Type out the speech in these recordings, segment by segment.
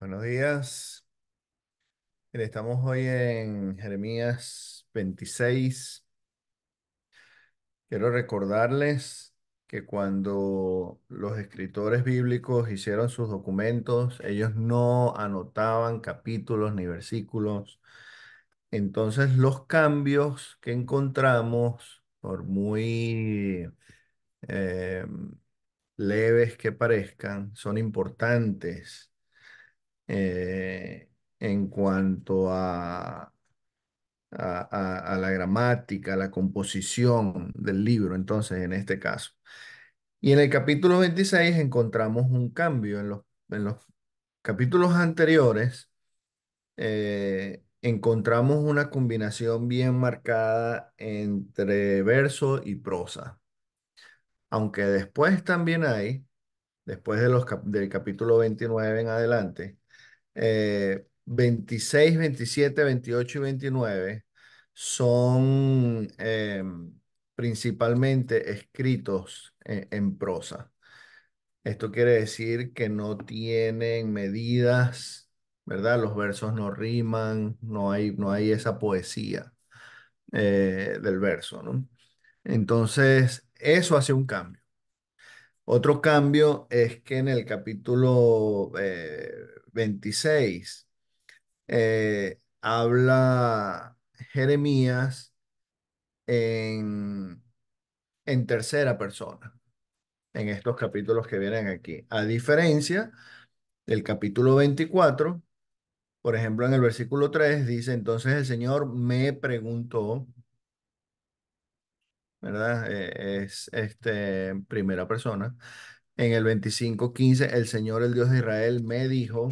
Buenos días. estamos hoy en Jeremías 26. Quiero recordarles que cuando los escritores bíblicos hicieron sus documentos, ellos no anotaban capítulos ni versículos. Entonces los cambios que encontramos, por muy eh, leves que parezcan, son importantes eh, en cuanto a, a, la gramática, la composición del libro, entonces en este caso. Y en el capítulo 26 encontramos un cambio en los, en los capítulos anteriores. Eh, encontramos una combinación bien marcada entre verso y prosa. Aunque después también hay, después de los del capítulo 29 en adelante, 26, 27, 28 y 29 son em, principalmente escritos e, en, prosa. Esto quiere decir que no tienen medidas, ¿verdad? Los versos no riman, no hay, no hay esa poesía eh, del verso, ¿no? Entonces, eso hace un cambio. Otro cambio es que en el capítulo eh, 26, eh, habla Jeremías en, en tercera persona, en estos capítulos que vienen aquí. A diferencia del capítulo 24, por ejemplo, en el versículo 3 dice, entonces el Señor me preguntó, ¿verdad? Eh, es este, primera persona en el 25:15, el Señor, el Dios de Israel, me dijo,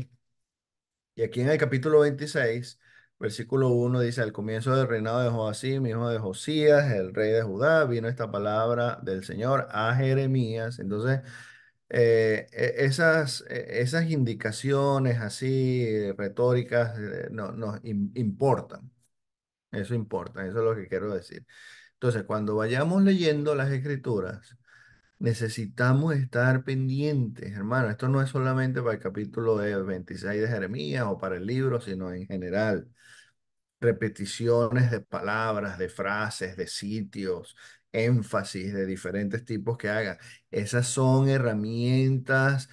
y aquí en el capítulo 26, versículo 1 dice, al comienzo del reinado de Joacim, hijo de Josías, el rey de Judá, vino esta palabra del Señor a Jeremías. Entonces, eh, e-, esas, e-, esas indicaciones así retóricas eh, no no, nos importan. Eso importa, eso es lo que quiero decir. Entonces, cuando vayamos leyendo las escrituras, Necesitamos estar pendientes, hermano. Esto no es solamente para el capítulo 26 de Jeremías o para el libro, sino en general. Repeticiones de palabras, de frases, de sitios, énfasis de diferentes tipos que haga. Esas son herramientas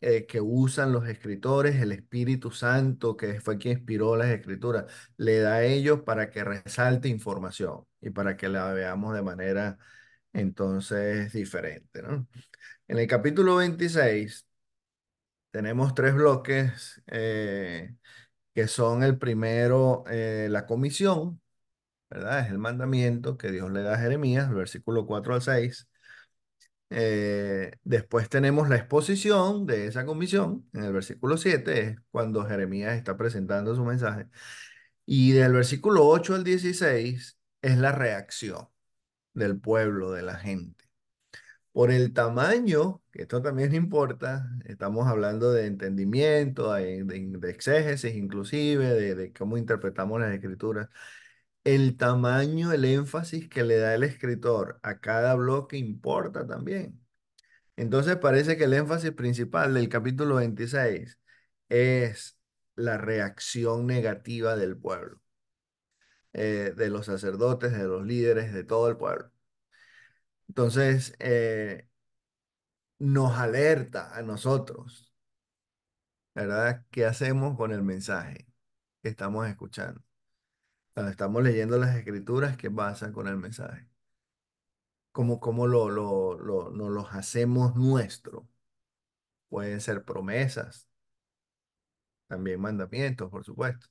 eh, que usan los escritores, el Espíritu Santo, que fue quien inspiró las escrituras, le da a ellos para que resalte información y para que la veamos de manera entonces es diferente, ¿no? En el capítulo 26 tenemos tres bloques eh, que son el primero, eh, la comisión, ¿verdad? Es el mandamiento que Dios le da a Jeremías, versículo 4 al 6. Eh, después tenemos la exposición de esa comisión, en el versículo 7 es cuando Jeremías está presentando su mensaje. Y del versículo 8 al 16 es la reacción del pueblo, de la gente. Por el tamaño, que esto también importa, estamos hablando de entendimiento, de, de exégesis inclusive, de, de cómo interpretamos las escrituras. El tamaño, el énfasis que le da el escritor a cada bloque importa también. Entonces parece que el énfasis principal del capítulo 26 es la reacción negativa del pueblo. Eh, de los sacerdotes, de los líderes, de todo el pueblo. Entonces, eh, nos alerta a nosotros, ¿verdad? ¿Qué hacemos con el mensaje que estamos escuchando? Cuando estamos leyendo las escrituras, ¿qué pasa con el mensaje? ¿Cómo, cómo lo, lo, lo, nos los hacemos nuestro? Pueden ser promesas, también mandamientos, por supuesto.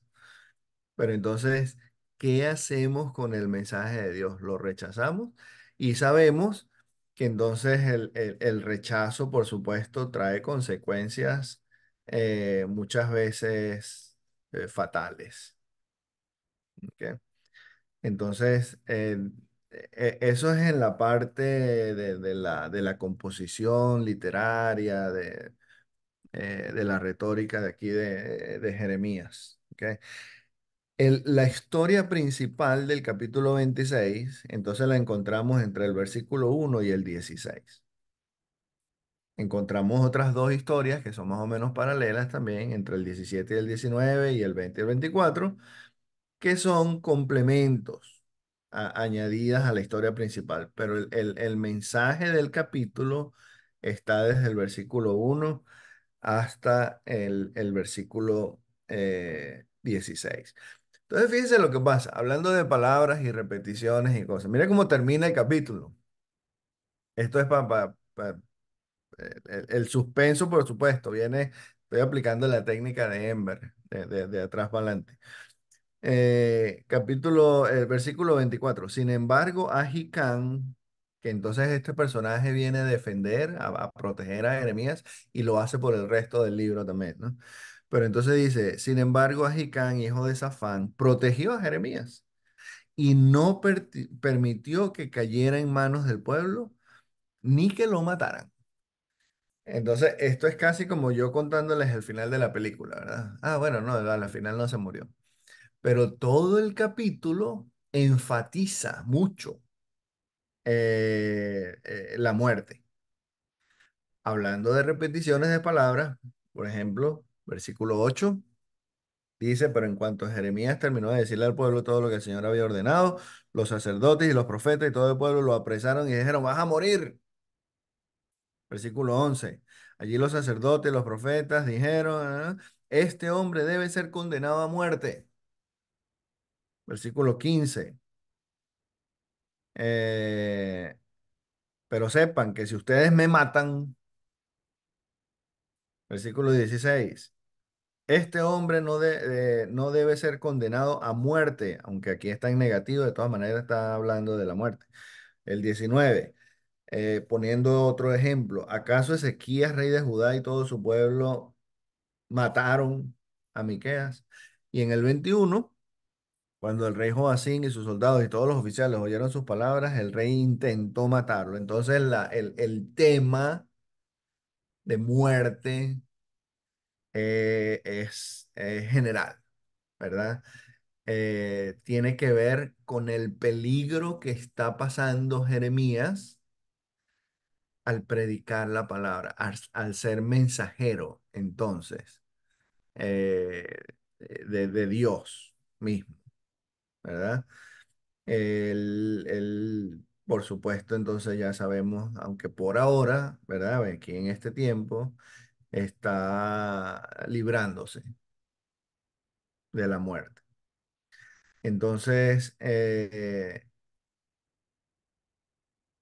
Pero entonces, ¿Qué hacemos con el mensaje de Dios? ¿Lo rechazamos? Y sabemos que entonces el, rechazo, por supuesto, trae consecuencias eh, muchas veces eh, fatales. Entonces, eh, e, eso es en la parte de, la, de la, composición literaria, de, de, la retórica de aquí de, Jeremías. ¿okay? la historia principal del capítulo 26, entonces la encontramos entre el versículo 1 y el 16. Encontramos otras dos historias que son más o menos paralelas también, entre el 17 y el 19 y el 20 y el 24, que son complementos añadidas a la historia principal. Pero el, mensaje del capítulo está desde el versículo 1 hasta el, versículo 16. Eh, entonces, fíjense lo que pasa, hablando de palabras y repeticiones y cosas. Mira cómo termina el capítulo. Esto es para, eh, el, suspenso, por supuesto, viene, estoy aplicando la técnica de Ember, de, de, de atrás para adelante. Eh, capítulo, el versículo 24. Sin embargo, a que entonces este personaje viene a defender, a, a proteger a Jeremías, y lo hace por el resto del libro también, ¿no? Pero entonces dice, sin embargo, Agicán, hijo de Safán, protegió a Jeremías y no permitió que cayera en manos del pueblo ni que lo mataran. Entonces, esto es casi como yo contándoles el final de la película, ¿verdad? Ah, bueno, no, al final no se murió. Pero todo el capítulo enfatiza mucho eh, eh, la muerte. Hablando de repeticiones de palabras, por ejemplo, versículo 8. Dice, pero en cuanto Jeremías terminó de decirle al pueblo todo lo que el Señor había ordenado, los sacerdotes y los profetas y todo el pueblo lo apresaron y dijeron, vas a morir. Versículo 11. Allí los sacerdotes y los profetas dijeron, ah, este hombre debe ser condenado a muerte. Versículo 15. Eh, pero sepan que si ustedes me matan, versículo 16 este hombre no, eh, no debe ser condenado a muerte, aunque aquí está en negativo, de todas maneras está hablando de la muerte. El 19, eh, poniendo otro ejemplo, ¿acaso Ezequías, rey de Judá y todo su pueblo mataron a Miqueas? Y en el 21, cuando el rey Joacín y sus soldados y todos los oficiales oyeron sus palabras, el rey intentó matarlo. Entonces la, el, el tema de muerte eh, es eh, general, ¿verdad? Eh, tiene que ver con el peligro que está pasando Jeremías al predicar la palabra, al, ser mensajero entonces de, Dios mismo, ¿verdad? El, por supuesto, entonces ya sabemos, aunque por ahora, ¿verdad? Aquí en este tiempo, está librándose de la muerte. Entonces, eh,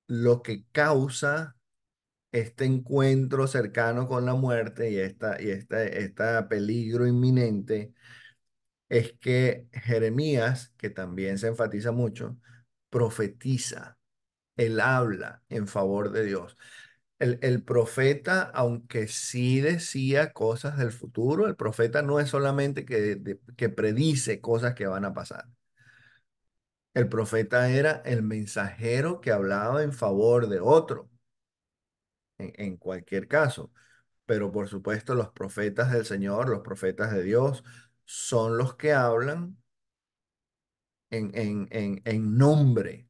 lo que causa este encuentro cercano con la muerte y este y esta, esta peligro inminente es que Jeremías, que también se enfatiza mucho, profetiza, él habla en favor de Dios. El, profeta, aunque sí decía cosas del futuro, el profeta no es solamente que, que predice cosas que van a pasar. El profeta era el mensajero que hablaba en favor de otro, en, en cualquier caso. Pero por supuesto los profetas del Señor, los profetas de Dios, son los que hablan en, en, en nombre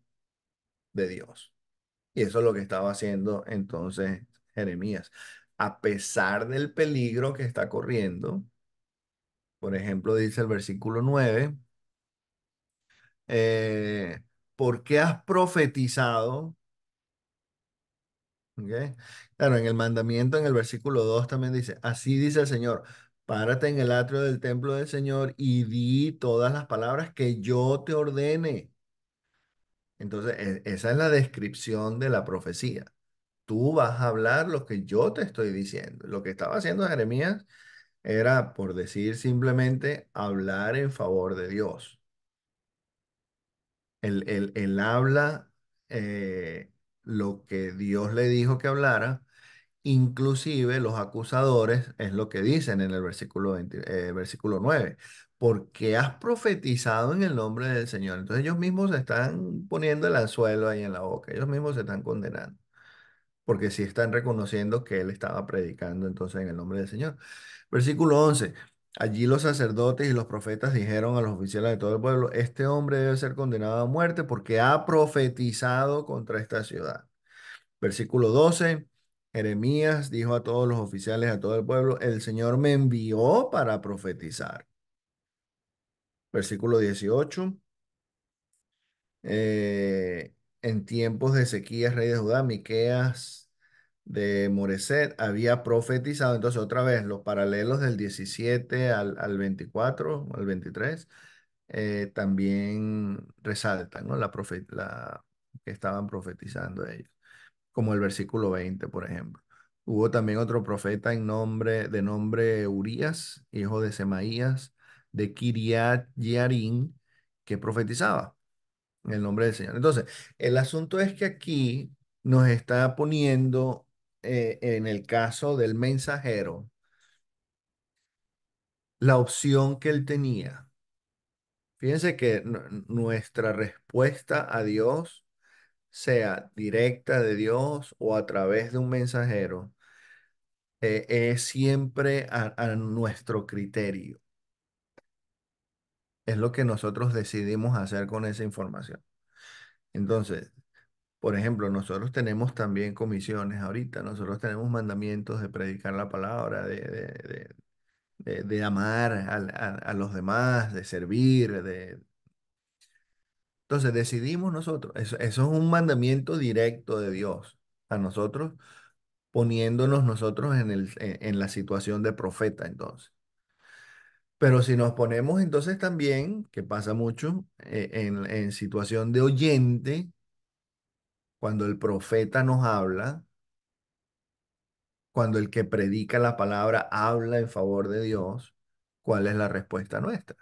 de Dios. Y eso es lo que estaba haciendo entonces Jeremías. A pesar del peligro que está corriendo, por ejemplo, dice el versículo 9, porque eh, ¿por qué has profetizado? Claro, en el mandamiento, en el versículo 2 también dice, así dice el Señor, párate en el atrio del templo del Señor y di todas las palabras que yo te ordene. Entonces, e, esa es la descripción de la profecía. Tú vas a hablar lo que yo te estoy diciendo. Lo que estaba haciendo Jeremías era, por decir simplemente, hablar en favor de Dios. Él, habla eh, lo que Dios le dijo que hablara, inclusive los acusadores, es lo que dicen en el versículo, eh, versículo 9, porque has profetizado en el nombre del Señor. Entonces ellos mismos se están poniendo el anzuelo ahí en la boca, ellos mismos se están condenando, porque sí están reconociendo que él estaba predicando entonces en el nombre del Señor. Versículo 11. Allí los sacerdotes y los profetas dijeron a los oficiales de todo el pueblo, este hombre debe ser condenado a muerte porque ha profetizado contra esta ciudad. Versículo 12, Jeremías dijo a todos los oficiales, a todo el pueblo, el Señor me envió para profetizar versículo 18. Eh, en tiempos de Ezequías, rey de Judá, Miqueas de Moreset había profetizado. Entonces, otra vez, los paralelos del 17 al, al 24, al 23, eh, también resaltan, ¿no? La, profeta la que estaban profetizando ellos, como el versículo 20, por ejemplo. Hubo también otro profeta en nombre, de nombre Urías, hijo de Semaías, de Kiriat Yarin que profetizaba en el nombre del Señor. Entonces, el asunto es que aquí nos está poniendo eh, en el caso del mensajero la opción que él tenía. Fíjense que nuestra respuesta a Dios, sea directa de Dios o a través de un mensajero, eh, es siempre a nuestro criterio es lo que nosotros decidimos hacer con esa información. Entonces, por ejemplo, nosotros tenemos también comisiones ahorita, nosotros tenemos mandamientos de predicar la palabra, de, de, de, amar a, los demás, de servir, de... Entonces decidimos nosotros, eso, es un mandamiento directo de Dios a nosotros, poniéndonos nosotros en, el, en la situación de profeta entonces. Pero si nos ponemos entonces también, que pasa mucho, eh, en, en situación de oyente, cuando el profeta nos habla, cuando el que predica la palabra habla en favor de Dios, ¿cuál es la respuesta nuestra?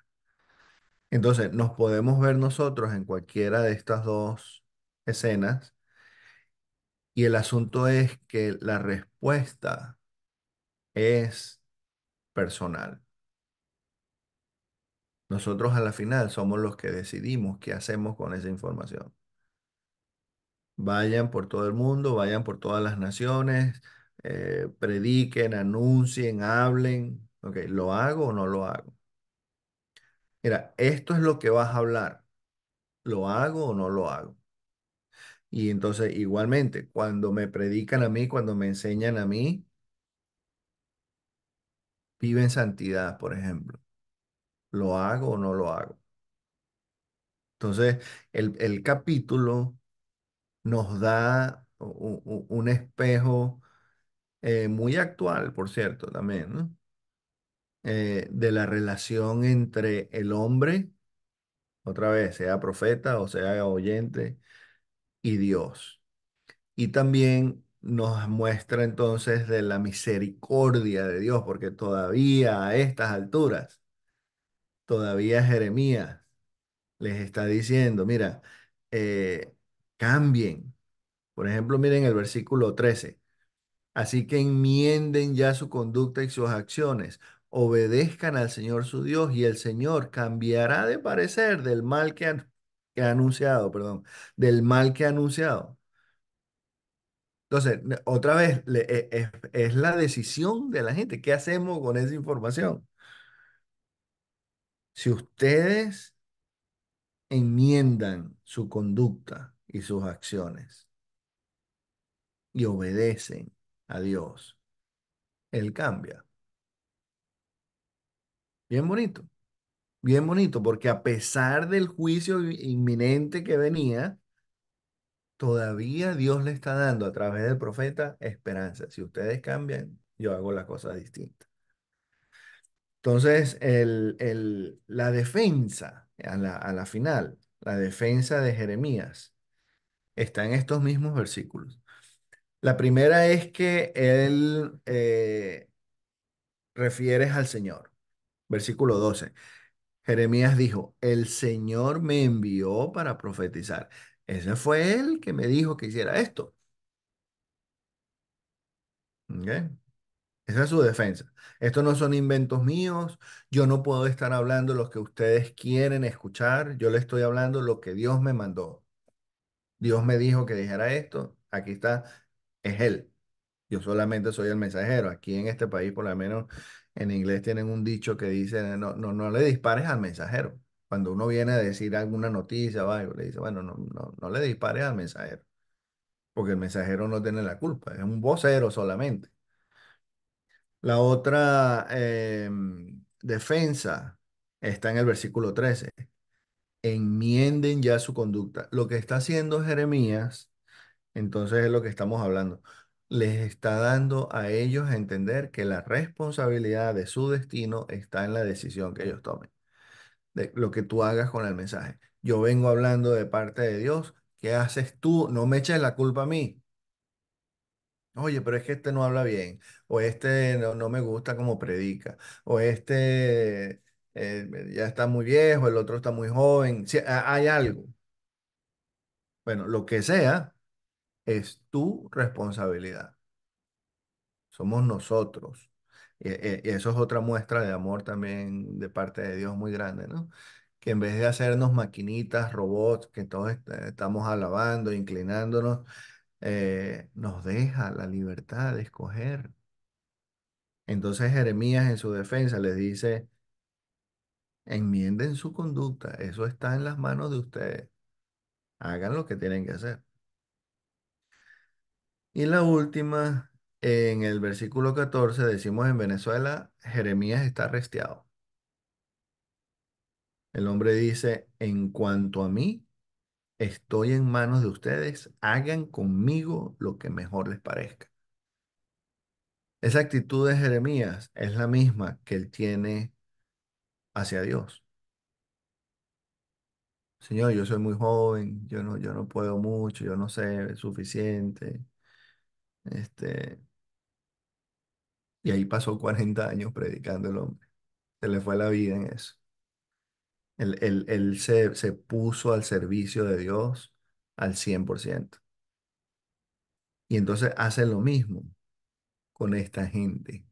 Entonces, nos podemos ver nosotros en cualquiera de estas dos escenas y el asunto es que la respuesta es personal. Nosotros a la final somos los que decidimos qué hacemos con esa información. Vayan por todo el mundo, vayan por todas las naciones, eh, prediquen, anuncien, hablen. Ok, ¿lo hago o no lo hago? Mira, esto es lo que vas a hablar. ¿Lo hago o no lo hago? Y entonces, igualmente, cuando me predican a mí, cuando me enseñan a mí, viven santidad, por ejemplo. ¿Lo hago o no lo hago? Entonces, el, el capítulo nos da un, espejo eh, muy actual, por cierto, también, ¿no? Eh, de la relación entre el hombre, otra vez, sea profeta o sea oyente, y Dios. Y también nos muestra entonces de la misericordia de Dios, porque todavía a estas alturas todavía Jeremías les está diciendo, mira, eh, cambien. Por ejemplo, miren el versículo 13. Así que enmienden ya su conducta y sus acciones, obedezcan al Señor su Dios y el Señor cambiará de parecer del mal que ha, anunciado, perdón, del mal que ha anunciado. Entonces, otra vez, e, e, es la decisión de la gente. ¿Qué hacemos con esa información? Si ustedes enmiendan su conducta y sus acciones y obedecen a Dios, Él cambia. Bien bonito, bien bonito, porque a pesar del juicio inminente que venía, todavía Dios le está dando a través del profeta esperanza. Si ustedes cambian, yo hago las cosas distintas. Entonces, el, el, la defensa, a la, final, la defensa de Jeremías, está en estos mismos versículos. La primera es que él refiere eh, refieres al Señor. Versículo 12. Jeremías dijo, el Señor me envió para profetizar. Ese fue él que me dijo que hiciera esto. ¿Okay? Esa es su defensa. Estos no son inventos míos. Yo no puedo estar hablando lo que ustedes quieren escuchar. Yo le estoy hablando lo que Dios me mandó. Dios me dijo que dijera esto. Aquí está. Es Él. Yo solamente soy el mensajero. Aquí en este país, por lo menos en inglés, tienen un dicho que dice, no, no, no le dispares al mensajero. Cuando uno viene a decir alguna noticia o le dice, bueno, no, no, no le dispares al mensajero. Porque el mensajero no tiene la culpa. Es un vocero solamente. La otra eh, defensa está en el versículo 13. Enmienden ya su conducta. Lo que está haciendo Jeremías, entonces es lo que estamos hablando, les está dando a ellos a entender que la responsabilidad de su destino está en la decisión que ellos tomen, de lo que tú hagas con el mensaje. Yo vengo hablando de parte de Dios, ¿qué haces tú? No me eches la culpa a mí. Oye, pero es que este no habla bien, o este no, me gusta como predica, o este eh, ya está muy viejo, el otro está muy joven. si hay algo. Bueno, lo que sea es tu responsabilidad. Somos nosotros. Eh, y eso es otra muestra de amor también de parte de Dios muy grande, ¿no? Que en vez de hacernos maquinitas, robots, que todos estamos alabando, inclinándonos, eh, nos deja la libertad de escoger. Entonces Jeremías en su defensa les dice, enmienden su conducta, eso está en las manos de ustedes, hagan lo que tienen que hacer. Y la última, en el versículo 14 decimos en Venezuela, Jeremías está arrestado. El hombre dice, en cuanto a mí, Estoy en manos de ustedes, hagan conmigo lo que mejor les parezca. Esa actitud de Jeremías es la misma que él tiene hacia Dios. Señor, yo soy muy joven, yo no, yo no puedo mucho, yo no sé suficiente. Este, y ahí pasó 40 años predicando el hombre. Se le fue la vida en eso. Él, se, puso al servicio de Dios al 100%. Y entonces hace lo mismo con esta gente.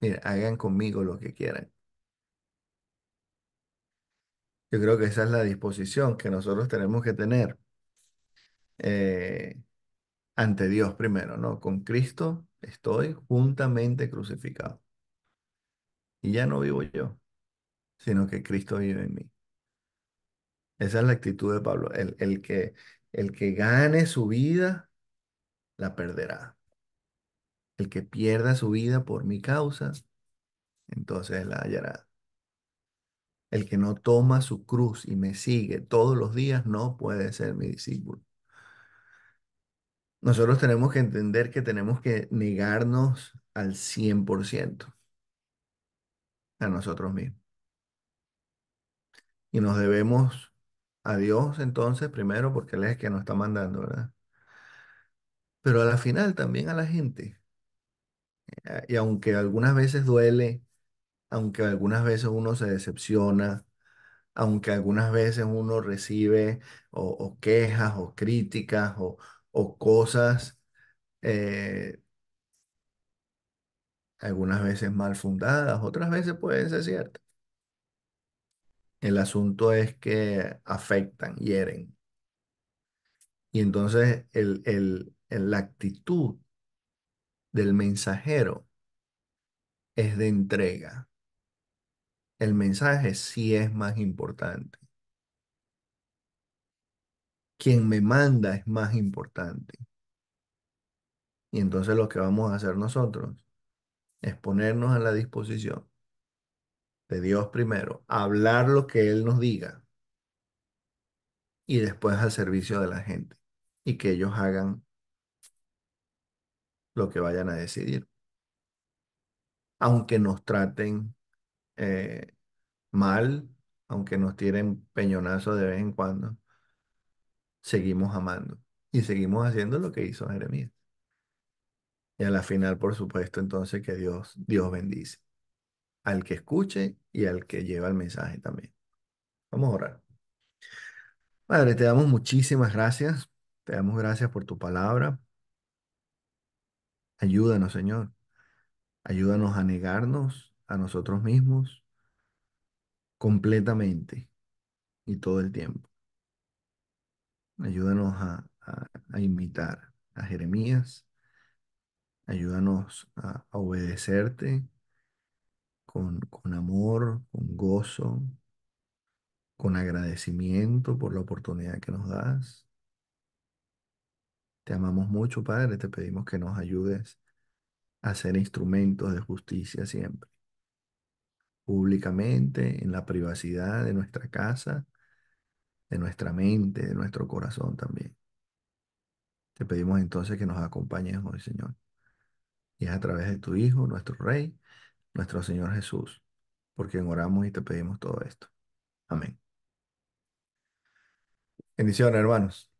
Mira, hagan conmigo lo que quieran. Yo creo que esa es la disposición que nosotros tenemos que tener eh, ante Dios primero, ¿no? Con Cristo estoy juntamente crucificado. Y ya no vivo yo, sino que Cristo vive en mí. Esa es la actitud de Pablo. El, el que, el que gane su vida, la perderá. El que pierda su vida por mi causa, entonces la hallará. El que no toma su cruz y me sigue todos los días no puede ser mi discípulo. Nosotros tenemos que entender que tenemos que negarnos al 100% a nosotros mismos. Y nos debemos a Dios entonces primero porque Él es el que nos está mandando, ¿verdad? Pero a la final también a la gente. Eh, y aunque algunas veces duele, aunque algunas veces uno se decepciona, aunque algunas veces uno recibe o, quejas o críticas o, cosas eh, algunas veces mal fundadas, otras veces pueden ser ciertas. El asunto es que afectan, hieren. Y entonces el, la actitud del mensajero es de entrega. El mensaje sí es más importante. Quien me manda es más importante. Y entonces lo que vamos a hacer nosotros es ponernos a la disposición Dios primero, hablar lo que Él nos diga y después al servicio de la gente y que ellos hagan lo que vayan a decidir. Aunque nos traten eh, mal, aunque nos tiren peñonazo de vez en cuando, seguimos amando y seguimos haciendo lo que hizo Jeremías. Y a la final, por supuesto, entonces que Dios, Dios bendice al que escuche y al que lleva el mensaje también. Vamos a orar. Padre, te damos muchísimas gracias. Te damos gracias por tu palabra. Ayúdanos, Señor. Ayúdanos a negarnos a nosotros mismos completamente y todo el tiempo. Ayúdanos a, invitar a imitar a Jeremías. Ayúdanos a obedecerte con, amor, con gozo, con agradecimiento por la oportunidad que nos das. Te amamos mucho, Padre, te pedimos que nos ayudes a ser instrumentos de justicia siempre, públicamente, en la privacidad de nuestra casa, de nuestra mente, de nuestro corazón también. Te pedimos entonces que nos acompañes hoy, Señor. Y es a través de tu Hijo, nuestro Rey, nuestro Señor Jesús, por quien oramos y te pedimos todo esto. Amén. Bendiciones, hermanos.